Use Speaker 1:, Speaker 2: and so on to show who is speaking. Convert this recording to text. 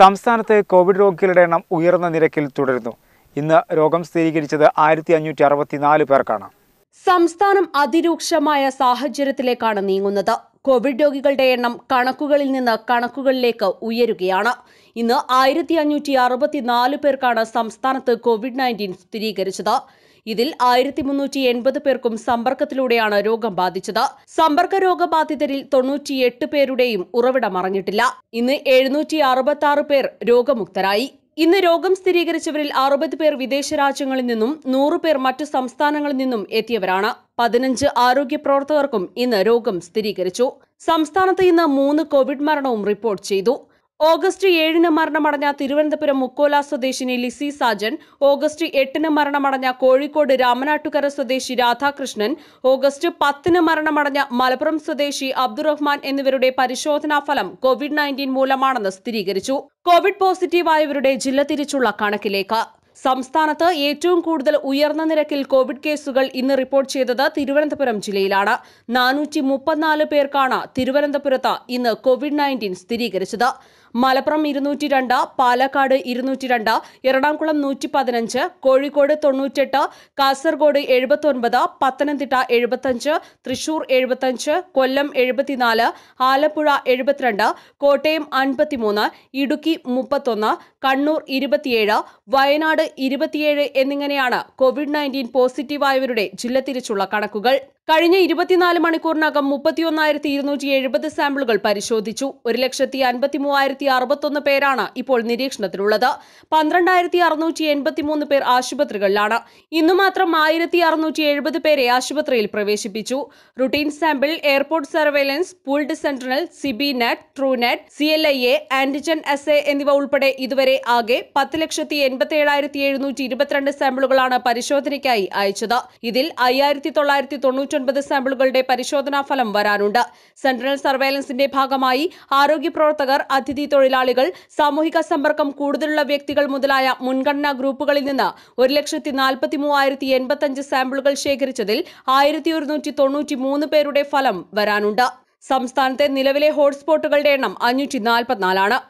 Speaker 1: സംസ്ഥാനത്ത് കോവിഡ് രോഗികളുടെ എണ്ണം ഉയർന്ന നിരക്കിൽ തുടരുന്നു ഇന്ന് രോഗം സ്ഥിരീകരിച്ചത് ആയിരത്തി അഞ്ഞൂറ്റി അറുപത്തിനാല് പേർക്കാണ് സംസ്ഥാനം അതിരൂക്ഷമായ സാഹചര്യത്തിലേക്കാണ് നീങ്ങുന്നത് കോവിഡ് രോഗികളുടെ എണ്ണം കണക്കുകളിൽ നിന്ന് കണക്കുകളിലേക്ക് ഉയരുകയാണ് ഇന്ന് ആയിരത്തി അഞ്ഞൂറ്റി അറുപത്തിനാല് പേർക്കാണ് സംസ്ഥാനത്ത് കോവിഡ് നയൻറ്റീൻ സ്ഥിരീകരിച്ചത് ഇതിൽ ആയിരത്തി മുന്നൂറ്റി എൺപത് പേർക്കും സമ്പർക്കത്തിലൂടെയാണ് രോഗം ബാധിച്ചത് സമ്പർക്ക രോഗബാധിതരിൽ തൊണ്ണൂറ്റിയെട്ട് പേരുടെയും ഉറവിടം അറിഞ്ഞിട്ടില്ല ഇന്ന് എഴുന്നൂറ്റി അറുപത്തി ആറ് പേർ രോഗമുക്തരായി ഇന്ന് രോഗം സ്ഥിരീകരിച്ചവരിൽ അറുപത് പേർ വിദേശ രാജ്യങ്ങളിൽ നിന്നും നൂറ് പേർ മറ്റു സംസ്ഥാനങ്ങളിൽ നിന്നും എത്തിയവരാണ് പതിനഞ്ച് ആരോഗ്യ പ്രവർത്തകർക്കും ഇന്ന് രോഗം സ്ഥിരീകരിച്ചു സംസ്ഥാനത്ത് ഇന്ന് മൂന്ന് കോവിഡ് മരണവും റിപ്പോർട്ട് ചെയ്തു ഓഗസ്റ്റ് ഏഴിന് മരണമടഞ്ഞ തിരുവനന്തപുരം മുക്കോല സ്വദേശിനി ലിസി സാജൻ ഓഗസ്റ്റ് എട്ടിന് മരണമടഞ്ഞ കോഴിക്കോട് രാമനാട്ടുകര സ്വദേശി രാധാകൃഷ്ണൻ ഓഗസ്റ്റ് പത്തിന് മരണമടഞ്ഞ മലപ്പുറം സ്വദേശി അബ്ദുറഹ്മാൻ എന്നിവരുടെ പരിശോധനാ ഫലം കോവിഡ് നയൻറ്റീൻ മൂലമാണെന്ന് സ്ഥിരീകരിച്ചു കോവിഡ് പോസിറ്റീവായവരുടെ ജില്ല തിരിച്ചുള്ള കണക്കിലേക്ക് സംസ്ഥാനത്ത് ഏറ്റവും കൂടുതൽ ഉയർന്ന നിരക്കിൽ കോവിഡ് കേസുകൾ ഇന്ന് റിപ്പോർട്ട് ചെയ്തത് തിരുവനന്തപുരം ജില്ലയിലാണ് നാനൂറ്റി മുപ്പത്തിനാല് പേർക്കാണ് തിരുവനന്തപുരത്ത് ഇന്ന് കോവിഡ് നയൻറ്റീൻ സ്ഥിരീകരിച്ചത് മലപ്പുറം ഇരുന്നൂറ്റി രണ്ട് പാലക്കാട് ഇരുന്നൂറ്റി രണ്ട് എറണാകുളം നൂറ്റി പതിനഞ്ച് കോഴിക്കോട് തൊണ്ണൂറ്റെട്ട് കാസർഗോഡ് എഴുപത്തൊൻപത് പത്തനംതിട്ട എഴുപത്തഞ്ച് തൃശൂർ എഴുപത്തഞ്ച് കൊല്ലം എഴുപത്തിനാല് ആലപ്പുഴ എഴുപത്തിരണ്ട് കോട്ടയം അൻപത്തിമൂന്ന് ഇടുക്കി മുപ്പത്തൊന്ന് കണ്ണൂർ ഇരുപത്തിയേഴ് വയനാട് ഇരുപത്തിയേഴ് എന്നിങ്ങനെയാണ് കോവിഡ് നയൻറ്റീൻ പോസിറ്റീവായവരുടെ ജില്ല തിരിച്ചുള്ള കണക്കുകൾ കഴിഞ്ഞ ഇരുപത്തിനാല് മണിക്കൂറിനകം മുപ്പത്തിയൊന്നായിരത്തി ഇരുന്നൂറ്റി എഴുപത് സാമ്പിളുകൾ പരിശോധിച്ചു ഒരു ലക്ഷത്തി അൻപത്തി മൂവായിരത്തി അറുപത്തൊന്ന് പേരാണ് ഇപ്പോൾ നിരീക്ഷണത്തിലുള്ളത് പന്ത്രണ്ടായിരത്തി അറുന്നൂറ്റി എൺപത്തിമൂന്ന് പേർ ആശുപത്രികളിലാണ് ഇന്നു മാത്രം ആയിരത്തി അറുന്നൂറ്റി എഴുപത് പേരെ ആശുപത്രിയിൽ പ്രവേശിപ്പിച്ചു routine sample airport surveillance pooled sentinel CB NAAT Truenat C L I A antigen S A എന്നിവ ഉൾപ്പെടെ ഇതുവരെ ആകെ പത്ത് ലക്ഷത്തി എൺപത്തി ഏഴായിരത്തി എഴുന്നൂറ്റി ഇരുപത്തിരണ്ട് സാമ്പിളുകളാണ് പരിശോധനയ്ക്കായി അയച്ചത് ഇതിൽ അയ്യായിരത്തി തൊള്ളായിരത്തി തൊണ്ണൂറ്റി തൊണ്ണൂറ്റൊൻപത് സാമ്പിളുകളുടെ പരിശോധനാ ഫലം വരാനുണ്ട് സെൻട്രൽ സർവൈലൻസിന്റെ ഭാഗമായി ആരോഗ്യ പ്രവർത്തകർ അതിഥി തൊഴിലാളികൾ സാമൂഹിക സമ്പർക്കം കൂടുതലുള്ള വ്യക്തികൾ മുതലായ മുൻഗണനാ ഗ്രൂപ്പുകളിൽ നിന്ന് ഒരു ലക്ഷത്തി നാൽപ്പത്തി മൂവായിരത്തി സാമ്പിളുകൾ ശേഖരിച്ചതിൽ ആയിരത്തി ഒരുന്നൂറ്റി തൊണ്ണൂറ്റി മൂന്ന് പേരുടെ ഫലം വരാനുണ്ട് സംസ്ഥാനത്തെ നിലവിലെ ഹോട്ട്സ്പോട്ടുകളുടെ എണ്ണം അഞ്ഞൂറ്റി നാൽപ്പത്തിനാലാണ്